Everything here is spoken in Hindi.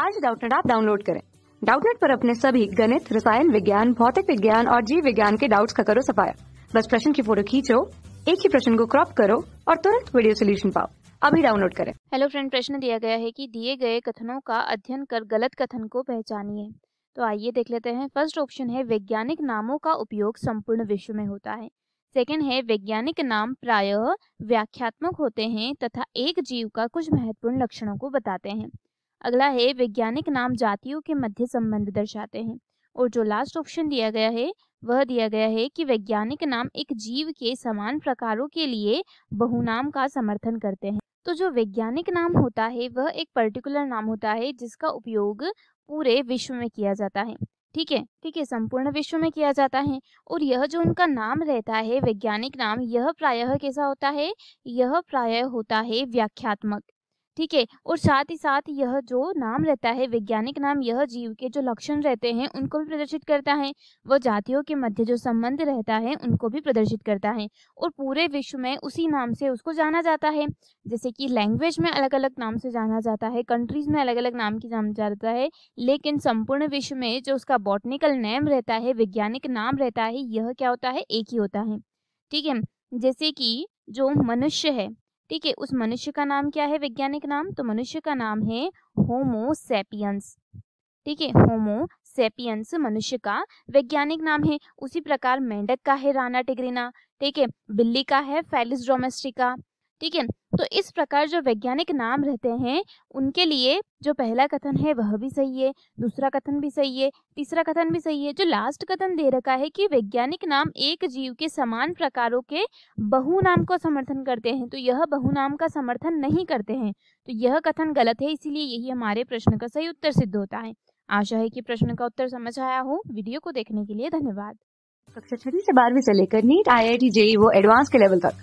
आज डाउटनेट आप डाउनलोड करें डाउटनेट पर अपने सभी गणित रसायन विज्ञान भौतिक विज्ञान और जीव विज्ञान के डाउट्स का करो सफाया बस प्रश्न की फोटो खींचो एक ही प्रश्न को क्रॉप करो और तुरंत वीडियो सोल्यूशन पाओ अभी डाउनलोड करें हेलो फ्रेंड प्रश्न दिया गया है कि दिए गए कथनों का अध्ययन कर गलत कथन को पहचानिए तो आइए देख लेते हैं फर्स्ट ऑप्शन है वैज्ञानिक नामों का उपयोग संपूर्ण विश्व में होता है सेकंड है वैज्ञानिक नाम प्रायः व्याख्यात्मक होते हैं तथा एक जीव का कुछ महत्वपूर्ण लक्षणों को बताते हैं अगला है वैज्ञानिक नाम जातियों के मध्य संबंध दर्शाते हैं और जो लास्ट ऑप्शन दिया गया है वह दिया गया है कि वैज्ञानिक नाम एक जीव के समान प्रकारों के लिए बहुनाम का समर्थन करते हैं तो जो वैज्ञानिक नाम होता है वह एक पर्टिकुलर नाम होता है जिसका उपयोग पूरे विश्व में किया जाता है ठीक है ठीक है संपूर्ण विश्व में किया जाता है और यह जो उनका नाम रहता है वैज्ञानिक नाम यह प्रायः कैसा होता है यह प्रायः होता है व्याख्यात्मक ठीक है और साथ ही साथ यह जो नाम रहता है वैज्ञानिक नाम यह जीव के जो लक्षण रहते हैं उनको भी प्रदर्शित करता है वह जातियों के मध्य जो संबंध रहता है उनको भी प्रदर्शित करता है और पूरे विश्व में उसी नाम से उसको जाना जाता है जैसे कि लैंग्वेज में अलग अलग नाम से जाना जाता है कंट्रीज में अलग अलग नाम की जाना जाता है लेकिन संपूर्ण विश्व में जो उसका बॉटनिकल नेम रहता है वैज्ञानिक नाम रहता है यह क्या होता है एक ही होता है ठीक है जैसे कि जो मनुष्य है ठीक है उस मनुष्य का नाम क्या है वैज्ञानिक नाम तो मनुष्य का नाम है होमोसेपियंस ठीक है होमो सेपियंस मनुष्य का वैज्ञानिक नाम है उसी प्रकार मेंढक का है राना टिग्रिना ठीक है बिल्ली का है फैलिस डोमेस्टिका ठीक है तो इस प्रकार जो वैज्ञानिक नाम रहते हैं उनके लिए जो पहला कथन है वह भी सही है दूसरा कथन भी सही है तीसरा कथन भी सही है जो लास्ट कथन दे रखा है कि वैज्ञानिक नाम एक जीव के समान प्रकारों के बहु नाम को समर्थन करते हैं तो यह बहु नाम का समर्थन नहीं करते हैं तो यह कथन गलत है इसीलिए यही हमारे प्रश्न का सही उत्तर सिद्ध होता है आशा है कि प्रश्न का उत्तर समझ आया हो वीडियो को देखने के लिए धन्यवाद कक्षा छठी से बारहवीं से लेकर NEET I I T JEE वो एडवांस के लेवल तक